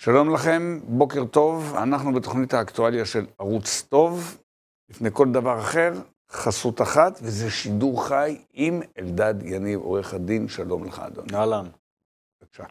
שלום לכם, בוקר טוב, אנחנו בתוכנית האקטואליה של ערוץ טוב. לפני כל דבר אחר, חסות אחת, וזה שידור חי עם אלדד יניב, עורך הדין, שלום לך אדוני. אהלן. בבקשה.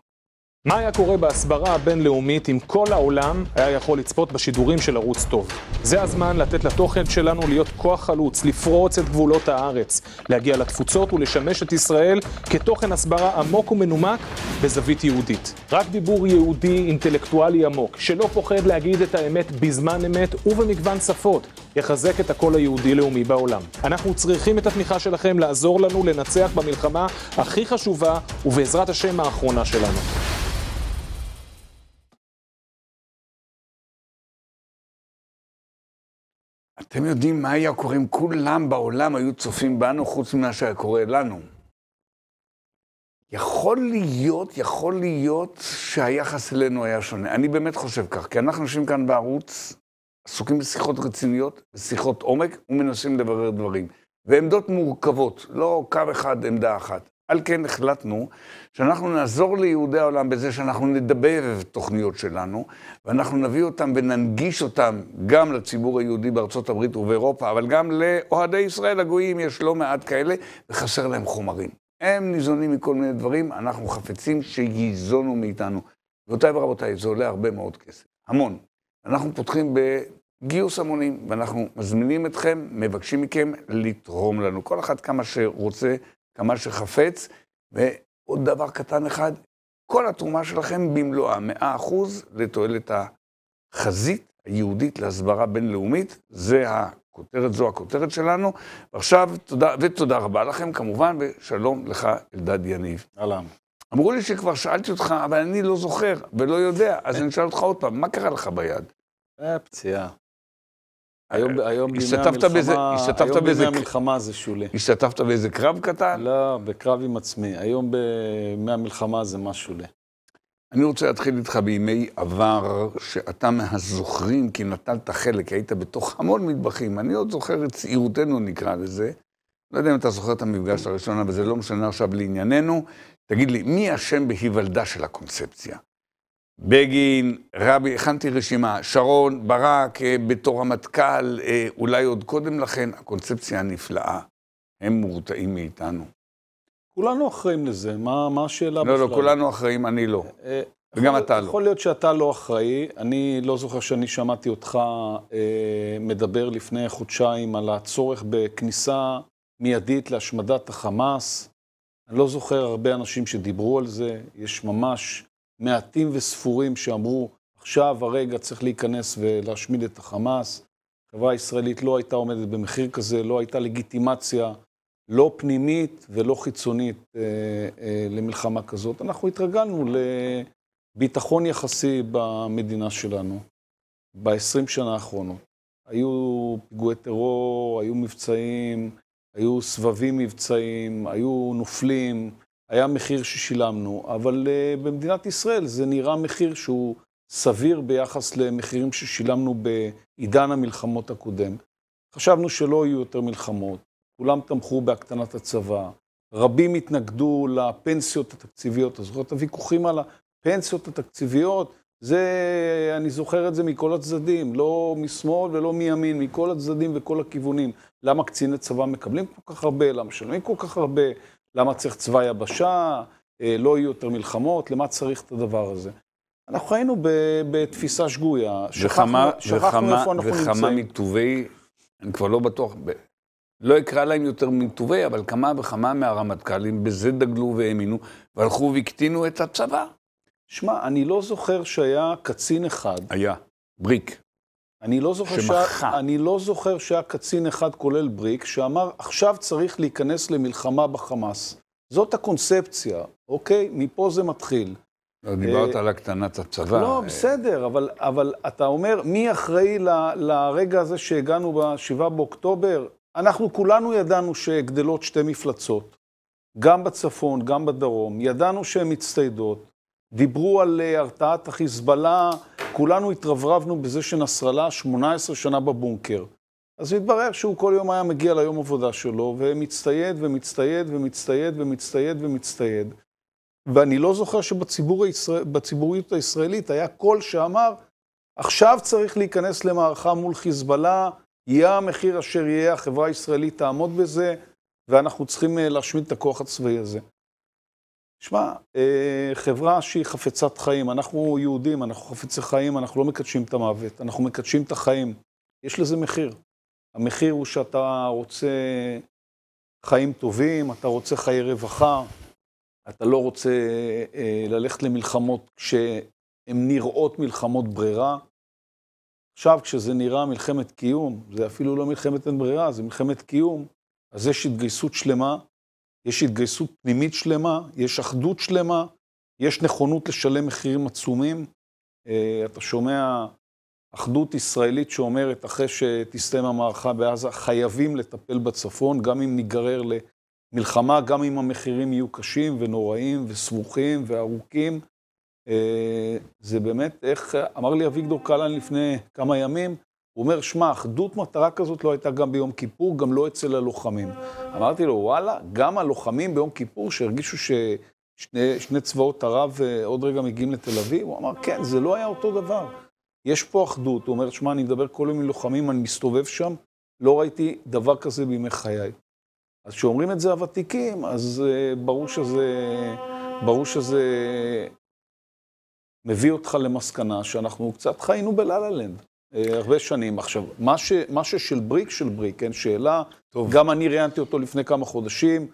מה היה קורה בהסברה הבינלאומית אם כל העולם היה יכול לצפות בשידורים של ערוץ טוב? זה הזמן לתת לתוכן שלנו להיות כוח חלוץ, לפרוץ את גבולות הארץ, להגיע לתפוצות ולשמש את ישראל כתוכן הסברה עמוק ומנומק בזווית יהודית. רק דיבור יהודי אינטלקטואלי עמוק, שלא פוחד להגיד את האמת בזמן אמת ובמגוון שפות, יחזק את הקול היהודי-לאומי בעולם. אנחנו צריכים את התמיכה שלכם לעזור לנו לנצח במלחמה הכי חשובה, ובעזרת השם האחרונה שלנו. אתם יודעים מה היה קורה אם כולם בעולם היו צופים בנו חוץ ממה שהיה קורה לנו. יכול להיות, יכול להיות שהיחס אלינו היה שונה. אני באמת חושב כך, כי אנחנו יושבים כאן בערוץ, עסוקים בשיחות רציניות, בשיחות עומק, ומנסים לברר דברים. ועמדות מורכבות, לא קו אחד, עמדה אחת. על כן החלטנו שאנחנו נעזור ליהודי העולם בזה שאנחנו נדבב תוכניות שלנו, ואנחנו נביא אותם וננגיש אותם גם לציבור היהודי בארצות הברית ובאירופה, אבל גם לאוהדי ישראל הגויים, יש לא מעט כאלה, וחסר להם חומרים. הם ניזונים מכל מיני דברים, אנחנו חפצים שייזונו מאיתנו. גבירותיי ורבותיי, זה עולה הרבה מאוד כסף, המון. אנחנו פותחים בגיוס המונים, ואנחנו מזמינים אתכם, מבקשים מכם לתרום לנו, כל אחד כמה שרוצה, כמה שחפץ, ועוד דבר קטן אחד, כל התרומה שלכם במלואה, 100% לתועלת החזית היהודית להסברה בינלאומית, זה ה... כותרת זו הכותרת שלנו. ועכשיו, תודה, ותודה רבה לכם, כמובן, ושלום לך, אלדד יניב. אהלן. אמרו לי שכבר שאלתי אותך, אבל אני לא זוכר ולא יודע, אז אה. אני אשאל אותך עוד פעם, מה קרה לך ביד? אה, פציעה. אה, היום, היום בימי המלחמה, השתתפת היום בימי המלחמה זה שולי. השתתפת באיזה קרב קטן? לא, בקרב עם עצמי. היום בימי המלחמה זה מה שולי. אני רוצה להתחיל איתך בימי עבר, שאתה מהזוכרים, כי נטלת חלק, היית בתוך המון מטבחים. אני עוד זוכר את צעירותנו, נקרא לזה. לא יודע אם אתה זוכר את המפגש הראשון, אבל זה לא משנה עכשיו לענייננו. תגיד לי, מי אשם בהיוולדה של הקונספציה? בגין, רבי, הכנתי רשימה, שרון, ברק, אה, בתור רמטכ"ל, אה, אולי עוד קודם לכן, הקונספציה הנפלאה. הם מורתעים מאיתנו. כולנו אחראים לזה, מה, מה השאלה לא, לא בכלל? לא, לא, כולנו אחראים, אני לא. אה, וגם אתה לא. יכול להיות שאתה לא אחראי, אני לא זוכר שאני שמעתי אותך אה, מדבר לפני חודשיים על הצורך בכניסה מיידית להשמדת החמאס. אני לא זוכר הרבה אנשים שדיברו על זה, יש ממש מעטים וספורים שאמרו, עכשיו הרגע צריך להיכנס ולהשמיד את החמאס. החברה הישראלית לא הייתה עומדת במחיר כזה, לא הייתה לגיטימציה לא פנימית ולא חיצונית אה, אה, למלחמה כזאת. אנחנו התרגלנו לביטחון יחסי במדינה שלנו ב-20 שנה האחרונות. היו פיגועי טרור, היו מבצעים, היו סבבים מבצעים, היו נופלים, היה מחיר ששילמנו, אבל אה, במדינת ישראל זה נראה מחיר שהוא סביר ביחס למחירים ששילמנו בעידן המלחמות הקודם. חשבנו שלא יהיו יותר מלחמות. כולם תמכו בהקטנת הצבא, רבים התנגדו לפנסיות התקציביות. אתה זוכר את הוויכוחים על הפנסיות התקציביות? זה, אני זוכר את זה מכל הצדדים, לא משמאל ולא מימין, מכל הצדדים וכל הכיוונים. למה קציני צבא מקבלים כל כך הרבה? למה משלמים כל כך הרבה? למה צריך צבא יבשה? אה, לא יהיו יותר מלחמות? למה צריך את הדבר הזה? אנחנו היינו ב, בתפיסה שגויה, שכחנו, שכחנו איפה אנחנו וכמה נמצאים. וכמה מטובי, אני כבר לא בטוח, לא אקרא להם יותר מטובי, אבל כמה וכמה מהרמטכ"לים בזה דגלו והאמינו, והלכו והקטינו את הצבא. שמע, אני לא זוכר שהיה קצין אחד. היה, בריק. אני לא זוכר שה... אני לא זוכר שהיה קצין אחד, כולל בריק, שאמר, עכשיו צריך להיכנס למלחמה בחמאס. זאת הקונספציה, אוקיי? מפה זה מתחיל. לא, דיברת אה, על הקטנת הצבא. לא, בסדר, אבל, אבל אתה אומר, מי אחראי ל, לרגע הזה שהגענו ב-7 באוקטובר? אנחנו כולנו ידענו שגדלות שתי מפלצות, גם בצפון, גם בדרום, ידענו שהן מצטיידות, דיברו על אה, הרתעת החיזבאללה, כולנו התרברבנו בזה שנסראללה 18 שנה בבונקר. אז התברר שהוא כל יום היה מגיע ליום עבודה שלו, ומצטייד ומצטייד ומצטייד ומצטייד ומצטייד. ואני לא זוכר שבציבוריות שבציבור הישראל, הישראלית היה קול שאמר, עכשיו צריך להיכנס למערכה מול חיזבאללה, יהיה המחיר אשר יהיה, החברה הישראלית תעמוד בזה, ואנחנו צריכים אה, להשמיד את הכוח הצבאי הזה. שמע, אה, חברה שהיא חפצת חיים, אנחנו יהודים, אנחנו חפצי חיים, אנחנו לא מקדשים את המוות, אנחנו מקדשים את החיים. יש לזה מחיר. המחיר הוא שאתה רוצה חיים טובים, אתה רוצה חיי רווחה, אתה לא רוצה אה, ללכת למלחמות כשהן נראות מלחמות ברירה. עכשיו, כשזה נראה מלחמת קיום, זה אפילו לא מלחמת אין ברירה, זה מלחמת קיום, אז יש התגייסות שלמה, יש התגייסות פנימית שלמה, יש אחדות שלמה, יש נכונות לשלם מחירים עצומים. אה, אתה שומע אחדות ישראלית שאומרת, אחרי שתסתיים המערכה בעזה, חייבים לטפל בצפון, גם אם ניגרר למלחמה, גם אם המחירים יהיו קשים ונוראים וסבוכים וארוכים. אה, זה באמת איך, אמר לי אביגדור קלן לפני כמה ימים, הוא אומר, שמע, אחדות מטרה כזאת לא הייתה גם ביום כיפור, גם לא אצל הלוחמים. אמרתי לו, וואלה, גם הלוחמים ביום כיפור שהרגישו ששני צבאות ערב אה, עוד רגע מגיעים לתל אביב, הוא אמר, כן, זה לא היה אותו דבר. יש פה אחדות. הוא אומר, שמע, אני מדבר כל יום עם לוחמים, אני מסתובב שם, לא ראיתי דבר כזה בימי חיי. אז כשאומרים את זה הוותיקים, אז uh, ברור שזה, ברור שזה מביא אותך למסקנה שאנחנו קצת חיינו בלה-לה-לנד. אה, הרבה שנים. עכשיו, מה, ש, מה ששל בריק של בריק, אין כן, שאלה, טוב. גם אני ראיינתי אותו לפני כמה חודשים,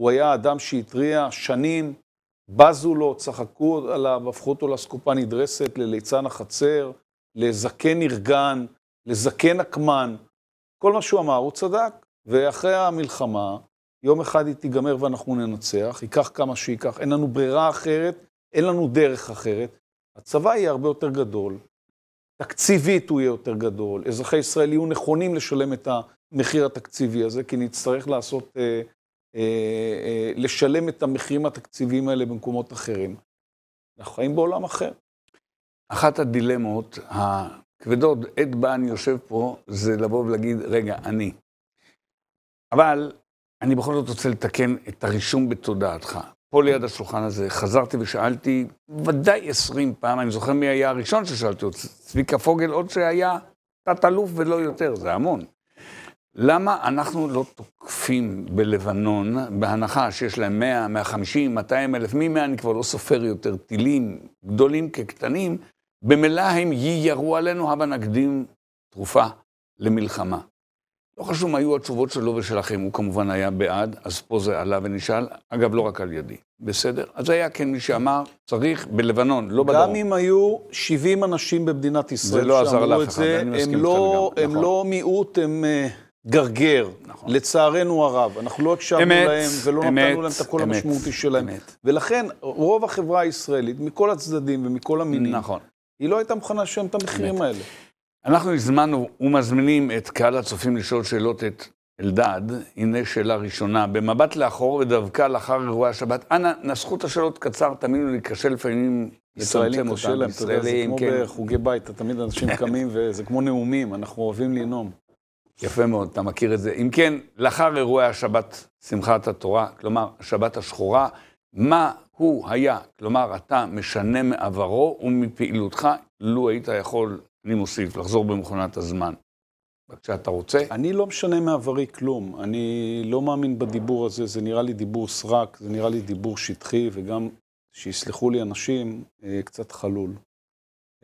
הוא היה אדם שהתריע שנים, בזו לו, צחקו עליו, הפכו אותו לאסקופה נדרסת, לליצן החצר, לזקן ארגן, לזקן עקמן. כל מה שהוא אמר, הוא צדק. ואחרי המלחמה, יום אחד היא תיגמר ואנחנו ננצח, ייקח כמה שייקח, אין לנו ברירה אחרת, אין לנו דרך אחרת. הצבא יהיה הרבה יותר גדול, תקציבית הוא יהיה יותר גדול, אזרחי ישראל יהיו נכונים לשלם את המחיר התקציבי הזה, כי נצטרך לעשות, אה, אה, אה, לשלם את המחירים התקציביים האלה במקומות אחרים. אנחנו חיים בעולם אחר. אחת הדילמות הכבדות, עת בה אני יושב פה, זה לבוא ולהגיד, רגע, אני. אבל אני בכל זאת רוצה לתקן את הרישום בתודעתך. פה ליד השולחן הזה, חזרתי ושאלתי ודאי עשרים פעם, אני זוכר מי היה הראשון ששאלתי אותו, צביקה פוגל, עוד שהיה תת-אלוף ולא יותר, זה המון. למה אנחנו לא תוקפים בלבנון, בהנחה שיש להם 100, 150, 200 אלף, מי 100 אני כבר לא סופר יותר, טילים גדולים כקטנים, במילא הם יירו עלינו, הבה נקדים תרופה למלחמה. לא חשוב מה היו התשובות שלו ושלכם, הוא כמובן היה בעד, אז פה זה עלה ונשאל, אגב, לא רק על ידי, בסדר? אז היה כן מי שאמר, צריך בלבנון, לא בדרום. גם אם היו 70 אנשים במדינת ישראל לא שאמרו את אחד, זה, הם, לא, הם נכון. הם לא מיעוט, הם אה, גרגר, נכון. לצערנו הרב. אנחנו לא הקשבנו להם ולא אמת, נתנו להם את הקול המשמעותי שלהם. אמת. ולכן, רוב החברה הישראלית, מכל הצדדים ומכל המינים, נכון. היא לא הייתה מוכנה לשלם את המחירים האלה. אנחנו הזמנו ומזמינים את קהל הצופים לשאול שאלות את אלדד. הנה שאלה ראשונה. במבט לאחור ודווקא לאחר אירועי השבת, אנא, נסחו את השאלות קצר, תאמינו לי, קשה לפעמים ישראלים קשה להם, אתה יודע, זה כמו כן. בחוגי בית, תמיד אנשים קמים וזה כמו נאומים, אנחנו אוהבים לנאום. יפה מאוד, אתה מכיר את זה. אם כן, לאחר אירועי השבת שמחת התורה, כלומר, שבת השחורה, מה הוא היה, כלומר, אתה משנה מעברו ומפעילותך, לו היית יכול אני מוסיף, לחזור במכונת הזמן. כשאתה רוצה. אני לא משנה מעברי כלום. אני לא מאמין בדיבור הזה, זה נראה לי דיבור סרק, זה נראה לי דיבור שטחי, וגם, שיסלחו לי אנשים, אה, קצת חלול.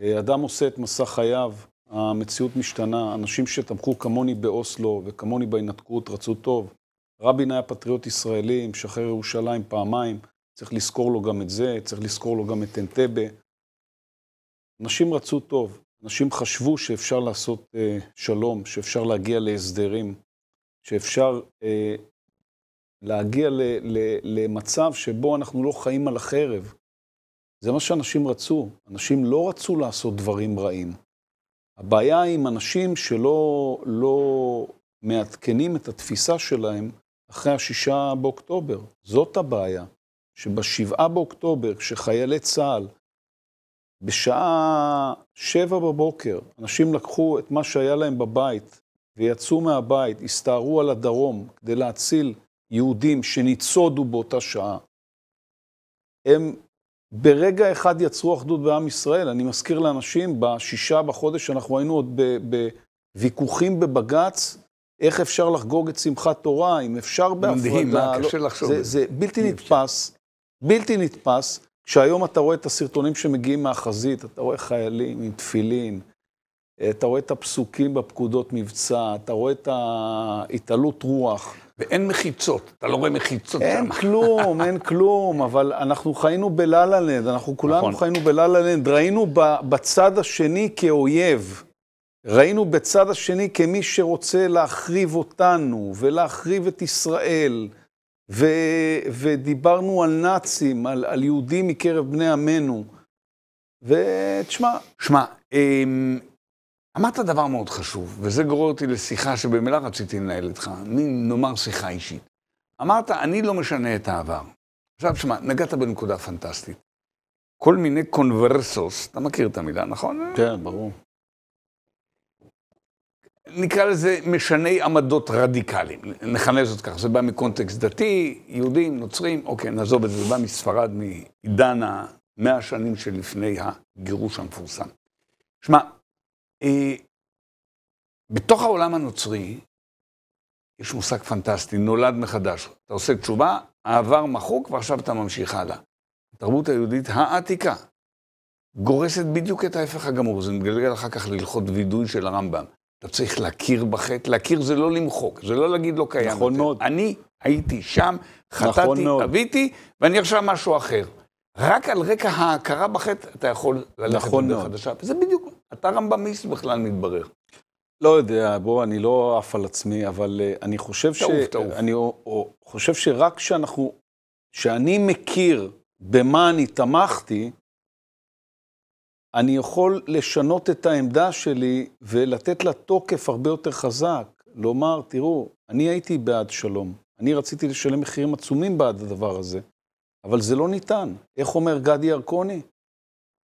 אה, אדם עושה את מסע חייו, המציאות משתנה, אנשים שתמכו כמוני באוסלו וכמוני בהינתקות רצו טוב. רבין היה פטריוט ישראלי, משחרר ירושלים פעמיים, צריך לזכור לו גם את זה, צריך לזכור לו גם את אנטבה. אנשים רצו טוב. אנשים חשבו שאפשר לעשות אה, שלום, שאפשר להגיע להסדרים, שאפשר אה, להגיע ל, ל, למצב שבו אנחנו לא חיים על החרב. זה מה שאנשים רצו. אנשים לא רצו לעשות דברים רעים. הבעיה היא עם אנשים שלא לא מעדכנים את התפיסה שלהם אחרי השישה באוקטובר. זאת הבעיה, שבשבעה באוקטובר, כשחיילי צה"ל בשעה שבע בבוקר, אנשים לקחו את מה שהיה להם בבית ויצאו מהבית, הסתערו על הדרום כדי להציל יהודים שניצודו באותה שעה. הם ברגע אחד יצרו אחדות בעם ישראל. אני מזכיר לאנשים, בשישה בחודש אנחנו היינו עוד בוויכוחים בבג"ץ, איך אפשר לחגוג את שמחת תורה, אם אפשר בהפרדה. מדהים, מה לא, קשה לחשוב. זה, זה בלתי נתפס, בלתי נתפס, כשהיום אתה רואה את הסרטונים שמגיעים מהחזית, אתה רואה חיילים עם תפילין, אתה רואה את הפסוקים בפקודות מבצע, אתה רואה את ההתעלות רוח. ואין מחיצות, אתה לא רואה מחיצות אין שם. כלום, אין כלום, אבל אנחנו חיינו בלה-לה-לנד, אנחנו כולנו נכון. חיינו בלה-לה-לנד. ראינו בצד השני כאויב, ראינו בצד השני כמי שרוצה להחריב אותנו ולהחריב את ישראל. ו, ודיברנו על נאצים, על, על יהודים מקרב בני עמנו. ותשמע... שמע, אמ, אמרת דבר מאוד חשוב, וזה גורר אותי לשיחה שבמילה רציתי לנהל איתך, נאמר שיחה אישית. אמרת, אני לא משנה את העבר. עכשיו, שמע, נגעת בנקודה פנטסטית. כל מיני קונברסוס, אתה מכיר את המילה, נכון? כן, ברור. נקרא לזה משני עמדות רדיקליים, נכנה זאת כך, זה בא מקונטקסט דתי, יהודים, נוצרים, אוקיי, נעזוב את זה, זה בא מספרד, מעידן המאה השנים שלפני הגירוש המפורסם. שמע, אה, בתוך העולם הנוצרי יש מושג פנטסטי, נולד מחדש. אתה עושה תשובה, העבר מחוק ועכשיו אתה ממשיך הלאה. התרבות היהודית העתיקה גורסת בדיוק את ההפך הגמור, זה מגלגל אחר כך להלכות וידוי של הרמב"ם. אתה צריך להכיר בחטא, להכיר זה לא למחוק, זה לא להגיד לא קיים. נכון מאוד. אני הייתי שם, נכון חטאתי, נכון ואני עכשיו משהו אחר. רק על רקע ההכרה בחטא אתה יכול ללכת נכון לדרך חדשה. וזה בדיוק, אתה רמב"מיסט בכלל מתברר. לא יודע, בוא, אני לא עף על עצמי, אבל uh, אני חושב תעוף, ש... תעוף. אני או, או, חושב שרק כשאנחנו... כשאני מכיר במה אני תמכתי, אני יכול לשנות את העמדה שלי ולתת לה תוקף הרבה יותר חזק. לומר, תראו, אני הייתי בעד שלום. אני רציתי לשלם מחירים עצומים בעד הדבר הזה, אבל זה לא ניתן. איך אומר גדי ירקוני?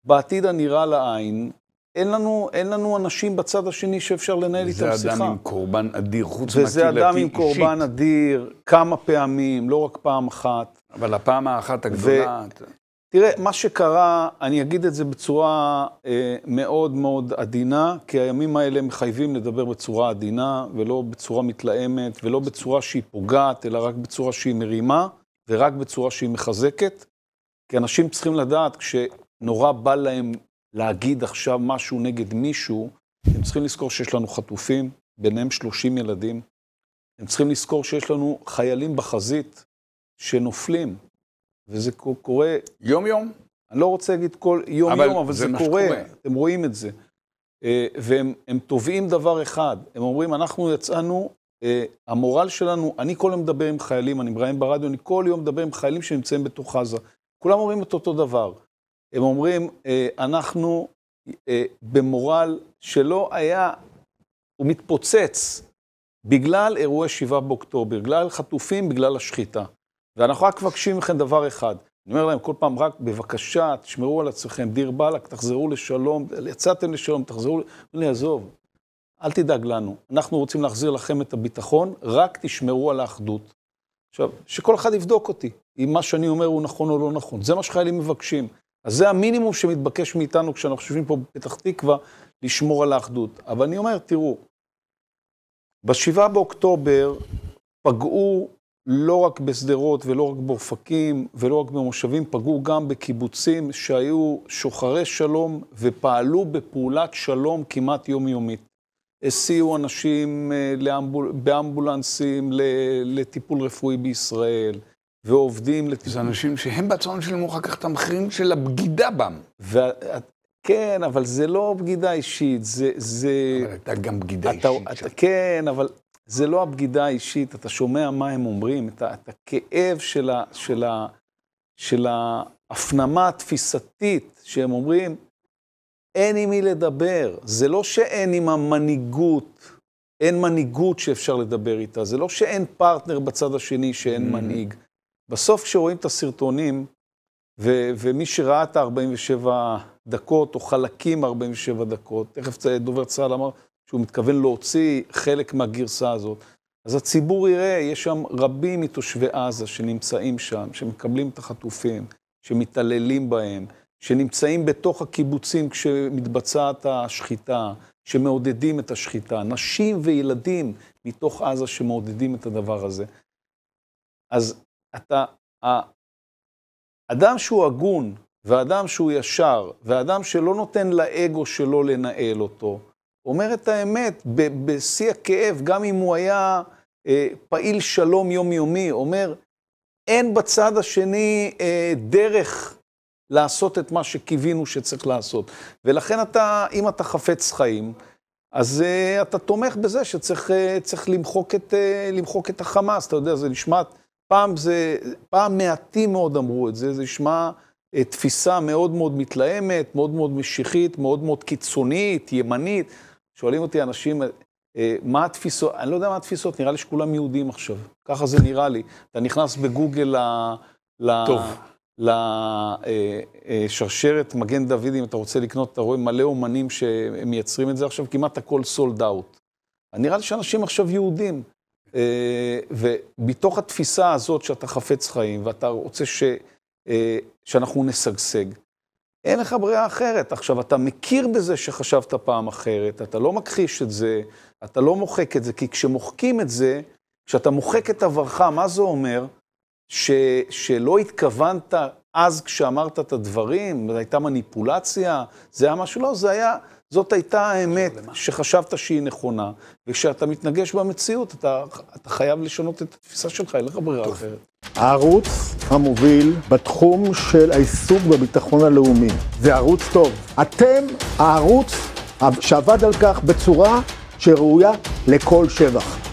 בעתיד הנראה לעין, אין לנו, אין לנו אנשים בצד השני שאפשר לנהל איתם שיחה. וזה אדם עם קורבן אדיר, חוץ מהקהילתי אישית. וזה אדם עם קורבן אדיר, כמה פעמים, לא רק פעם אחת. אבל הפעם האחת הגדולה... ו... תראה, מה שקרה, אני אגיד את זה בצורה אה, מאוד מאוד עדינה, כי הימים האלה מחייבים לדבר בצורה עדינה, ולא בצורה מתלהמת, ולא בצורה שהיא פוגעת, אלא רק בצורה שהיא מרימה, ורק בצורה שהיא מחזקת. כי אנשים צריכים לדעת, כשנורא בא להם להגיד עכשיו משהו נגד מישהו, הם צריכים לזכור שיש לנו חטופים, ביניהם 30 ילדים. הם צריכים לזכור שיש לנו חיילים בחזית שנופלים. וזה קורה... יום-יום? אני לא רוצה להגיד כל יום-יום, אבל, יום, אבל זה, זה קורה. שקורה. אתם רואים את זה. אה, והם תובעים דבר אחד, הם אומרים, אנחנו יצאנו, אה, המורל שלנו, אני כל יום מדבר עם חיילים, אני מראיין ברדיו, אני כל יום מדבר עם חיילים שנמצאים בתוך עזה. כולם אומרים את אותו דבר. הם אומרים, אה, אנחנו במורל שלא היה, הוא מתפוצץ בגלל אירועי 7 באוקטובר, בגלל חטופים, בגלל השחיטה. ואנחנו רק מבקשים מכם דבר אחד. אני אומר להם כל פעם, רק בבקשה, תשמרו על עצמכם, דיר באלכ, תחזרו לשלום, יצאתם לשלום, תחזרו, לא עזוב, אל תדאג לנו, אנחנו רוצים להחזיר לכם את הביטחון, רק תשמרו על האחדות. עכשיו, שכל אחד יבדוק אותי, אם מה שאני אומר הוא נכון או לא נכון, זה מה שחיילים מבקשים. אז זה המינימום שמתבקש מאיתנו כשאנחנו חושבים פה בפתח תקווה, לשמור על האחדות. אבל אני אומר, תראו, ב-7 באוקטובר פגעו לא רק בשדרות ולא רק באופקים ולא רק במושבים, פגעו גם בקיבוצים שהיו שוחרי שלום ופעלו בפעולת שלום כמעט יומיומית. הסיעו אנשים אה, לאמבול, באמבולנסים לטיפול רפואי בישראל, ועובדים לטיפול... זה אנשים שהם בעצמם שילמו אחר כך את המחירים של הבגידה בם. ו... כן, אבל זה לא בגידה אישית, זה... זה... אבל הייתה גם בגידה אתה, אישית. אתה, כן, אבל זה לא הבגידה האישית, אתה שומע מה הם אומרים, את, את הכאב של, ה, של, ה, של ההפנמה התפיסתית שהם אומרים, אין עם מי לדבר. זה לא שאין עם המנהיגות, אין מנהיגות שאפשר לדבר איתה, זה לא שאין פרטנר בצד השני שאין mm. מנהיג. בסוף כשרואים את הסרטונים, ו, ומי שראה את ה-47 דקות, או חלקים 47 דקות, תכף דובר צה"ל אמר, שהוא מתכוון להוציא חלק מהגרסה הזאת. אז הציבור יראה, יש שם רבים מתושבי עזה שנמצאים שם, שמקבלים את החטופים, שמתעללים בהם, שנמצאים בתוך הקיבוצים כשמתבצעת השחיטה, שמעודדים את השחיטה, נשים וילדים מתוך עזה שמעודדים את הדבר הזה. אז אתה, האדם שהוא הגון, ואדם שהוא ישר, ואדם שלא נותן לאגו שלו לנהל אותו, אומר את האמת בשיא הכאב, גם אם הוא היה אה, פעיל שלום יומיומי, אומר, אין בצד השני אה, דרך לעשות את מה שקיווינו שצריך לעשות. ולכן אתה, אם אתה חפץ חיים, אז אה, אתה תומך בזה שצריך אה, למחוק, את, אה, למחוק את החמאס, אתה יודע, זה נשמע, פעם זה, פעם מעטים מאוד אמרו את זה, זה נשמע אה, תפיסה מאוד מאוד מתלהמת, מאוד מאוד משיחית, מאוד מאוד קיצונית, ימנית. שואלים אותי אנשים, אה, אה, מה התפיסות, אני לא יודע מה התפיסות, נראה לי שכולם יהודים עכשיו. ככה זה נראה לי. אתה נכנס בגוגל ל... טוב. לשרשרת אה, מגן דוד, אם אתה רוצה לקנות, אתה רואה מלא אומנים שמייצרים את זה עכשיו, כמעט הכל סולד אאוט. נראה לי שאנשים עכשיו יהודים. ומתוך התפיסה הזאת שאתה חפץ חיים, ואתה רוצה ש... שאנחנו נשגשג, אין לך ברירה אחרת. עכשיו, אתה מכיר בזה שחשבת פעם אחרת, אתה לא מכחיש את זה, אתה לא מוחק את זה, כי כשמוחקים את זה, כשאתה מוחק את עברך, מה זה אומר? ש, שלא התכוונת אז כשאמרת את הדברים, הייתה מניפולציה, זה היה משהו, לא, זה היה זאת הייתה האמת שחשבת שהיא נכונה, וכשאתה מתנגש במציאות, אתה, אתה חייב לשנות את התפיסה שלך, אין לך ברירה אחרת. הערוץ המוביל בתחום של העיסוק בביטחון הלאומי, זה ערוץ טוב. אתם הערוץ שעבד על כך בצורה שראויה לכל שבח.